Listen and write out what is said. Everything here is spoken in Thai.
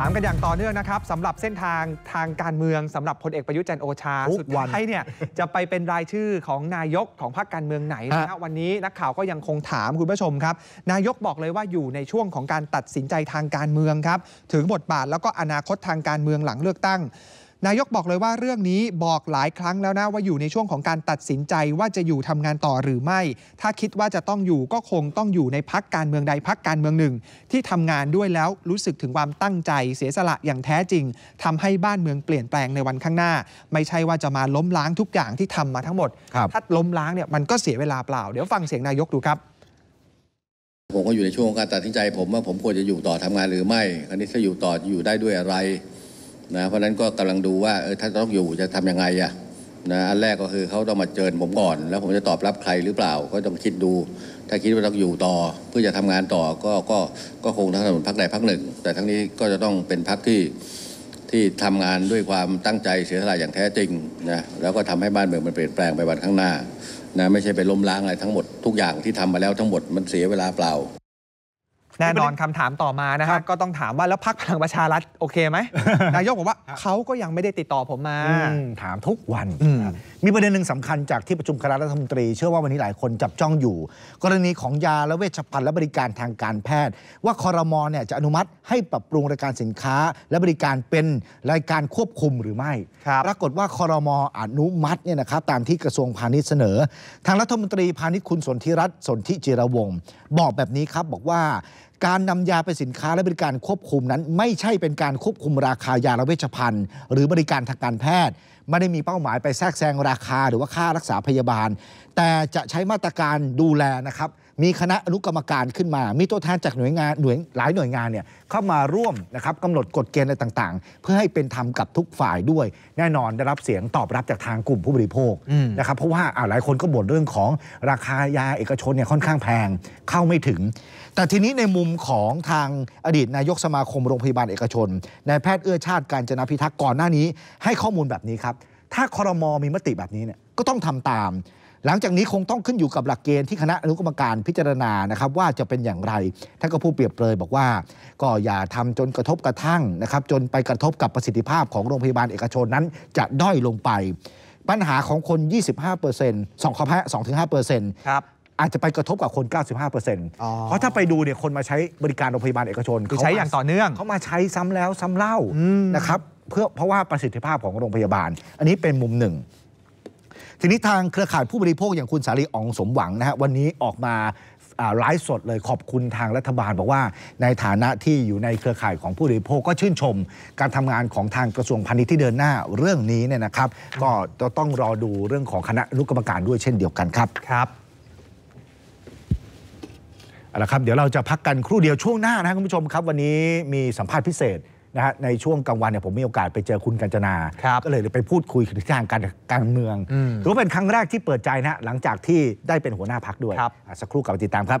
ถามกันอย่างต่อเนื่องนะครับสำหรับเส้นทางทางการเมืองสำหรับพลเอกประยุทธ์จันโอชาสุดวันให้เนี่ยจะไปเป็นรายชื่อของนายกของพรรคการเมืองไหนนะวันนี้นักข่าวก็ยังคงถามคุณผู้ชมครับ นายกบอกเลยว่าอยู่ในช่วงของการตัดสินใจทางการเมืองครับถึงบทบาทแล้วก็อนาคตทางการเมืองหลังเลือกตั้งนายกบอกเลยว่าเรื่องนี้บอกหลายครั้งแล้วนะ ว่าอยู่ในช่วงของการตัดสินใจว่าจะอยู่ทำงานต่อหรือไม่ ถ้าคิดว่าจะต้องอยู่ก็คงต้องอยู่ในพักการเมืองใดพักการเมืองหนึ่ง ที่ทำงานด้วยแล้วรู้สึกถึงความตั้งใจเสียสละอย่างแท้จริง ทำให้บ้านเมืองเปลี่ยนแปลงในวันข้างหน้า ไม่ใช่ว่าจะมาล้มล้างทุกอย่างที่ทำมาทั้งหมดถ้าล้มล้างเนี่ยมันก็เสียเวลาเปล่า เดี๋ยวฟังเสียงนายกดูครับ ผมก็อยู่ในช่วงการตัดสินใจผมว่าผมควรจะอยู่ต่อทำงานหรือไม่ อันนี้ถ้าอยู่ต่ออยู่ได้ด้วยอะไรนะเพราะนั้นก็กำลังดูว่าเออถ้าต้องอยู่จะทํำยังไงอะนะอันแรกก็คือเขาต้องมาเจอผมก่อน แล้วผมจะตอบรับใครหรือเปล่าก็ต้องคิดดู ถ้าคิดว่าต้องอยู่ต่อเพื่อจะทำงานต่อก็ก็ก็คงทั้งสนุนพักใดพักหนึ่ง แต่ทั้งนี้ก็จะต้องเป็นพักที่ที่ทำงานด้วยความตั้งใจเสียสละอย่างแท้จริงนะแล้วก็ทำให้บ้านเมืองมันเปลี่ยนแปลงไปวันข้างหน้านะไม่ใช่ไปล้มล้างอะไรทั้งหมดทุกอย่างที่ทำมาแล้วทั้งหมดมันเสียเวลาเปล่าแน่นอนคำถามต่อมานะครับ ก็ต้องถามว่า แล้วพักพลังประชารัฐ โอเคไหมนายกบอกว่าเขาก็ยังไม่ได้ติดต่อผมมาถามทุกวัน มีประเด็นหนึ่งสำคัญจากที่ประชุมคณะรัฐมนตรีเชื่อว่าวันนี้หลายคนจับจ้องอยู่ กรณีของยา และเวชภัณฑ์และบริการทางการแพทย์ ว่าคอรมอเนี่ยจะอนุมัติให้ปรับปรุงรายการสินค้า และบริการเป็นรายการควบคุมหรือไม่ ปรากฏว่าคอรมออนุมัติเนี่ยนะครับตามที่กระทรวงพาณิชย์เสนอ ทางรัฐมนตรีพาณิชย์คุณสนธิรัตน์สนธิจิรวงศ์บอกแบบนี้ครับบอกว่าการนำยาเป็นสินค้าและบริการควบคุมนั้นไม่ใช่เป็นการควบคุมราคายาและเวชภัณฑ์หรือบริการทางการแพทย์ ไม่ได้มีเป้าหมายไปแทรกแซงราคาหรือว่าค่ารักษาพยาบาล แต่จะใช้มาตรการดูแลนะครับมีคณะอนุกรรมการขึ้นมา มีตัวแทนจากหน่วยงาน หน่วยหลายหน่วยงานเนี่ยเข้ามาร่วมนะครับกำหนดกฎเกณฑ์อะไรต่าง ๆ เพื่อให้เป็นธรรมกับทุกฝ่ายด้วย แน่นอนได้รับเสียงตอบรับจากทางกลุ่มผู้บริโภคนะครับเพราะว่าหลายคนก็บ่นเรื่องของราคายาเอกชนเนี่ยค่อนข้างแพงเข้าไม่ถึง แต่ทีนี้ในมุมของทางอดีตนายกสมาคมโรงพยาบาลเอกชนนายแพทย์เอื้อชาติการจนาพิทักษ์ก่อนหน้านี้ให้ข้อมูลแบบนี้ครับ ถ้าคอรมอมีมติแบบนี้เนี่ยก็ต้องทำตามหลังจากนี้คงต้องขึ้นอยู่กับหลักเกณฑ์ที่คณะอนุกรรมการพิจารณานะครับว่าจะเป็นอย่างไร ท่านก็ผู้เปรียบเปรยบอกว่าก็อย่าทำจนกระทบกระทั่งนะครับ จนไปกระทบกับประสิทธิภาพของโรงพยาบาลเอกชนนั้นจะด้อยลงไป ปัญหาของคน 25% 2-5%ครับอาจจะไปกระทบกับคน 95%เพราะถ้าไปดูเนี่ยคนมาใช้บริการโรงพยาบาลเอกชนคือใช้อย่างต่อเนื่องเขามาใช้ซ้ำแล้วซ้ำเล่านะครับเพื่อเพราะว่าประสิทธิภาพของโรงพยาบาล อันนี้เป็นมุมหนึ่งทีนี้ ทางเครือข่ายผู้บริโภคอย่างคุณสาลีอองสมหวังนะฮะวันนี้ออกมาไลฟ์สดเลยขอบคุณทางรัฐบาล บอกว่า ในฐานะที่อยู่ในเครือข่ายของผู้บริโภคก็ชื่นชม การทำงานของทางกระทรวงพาณิชย์ที่เดินหน้าเรื่องนี้เนี่ยนะครับ ก็ต้องรอดูเรื่องของคณะรุกกรรมการด้วยเช่นเดียวกันครับครับเอาละครับ เดี๋ยวเราจะพักกันครู่เดียวช่วงหน้านะครับคุณผู้ชมครับวันนี้มีสัมภาษณ์พิเศษนะฮะในช่วงกลางวันเนี่ยผมมีโอกาสไปเจอคุณกัญจนาครับก็เลยไปพูดคุยถึงททางการการเมืองถือว่าเป็นครั้งแรกที่เปิดใจนะฮะหลังจากที่ได้เป็นหัวหน้าพักด้วยครับสักครู่กลับมาติดตามครับ